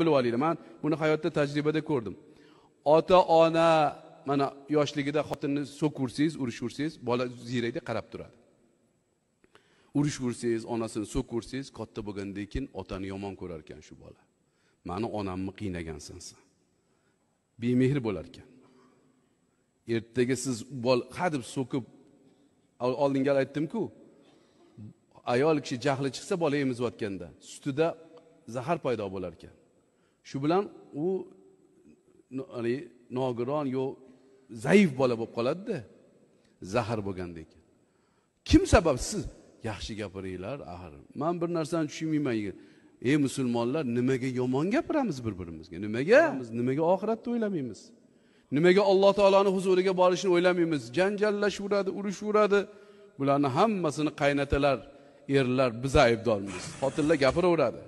bilib olinglar man buni hayotda tajribada ko'rdim ota ona mana yoshligida xotinni so'kversangiz urishversangiz bola ziyrakda qarab turadi urishversangiz onasini so'kversangiz katta bo'lgandan keyin otani yomon ko'rar ekan shu bola mani onamni qiynagansan san bemehr bo'lar ekan ertaga siz bol ha deb so'kib oldingi gal aytdimku ayol kishi jahli chiqsa bola emizayotganda sutida zahar paydo bo'lar ekan shu bilan u nogiron yo zaif bola bo'lib qoladida zahar ekan kim sabab siz yaxshi gapiringlar axir man bir narsani tushunmayman ey musulmonlar nimaga yomon gapiramiz bir birimizga nimaga nimaga oxiratni o'ylamaymiz nimaga alloh taoloni huzuriga borishni o'ylamaymiz janjallashaveradi urushaveradi bularni hammasini qaynatalar erlar biz aybdormiz xotinlar gapiraveradi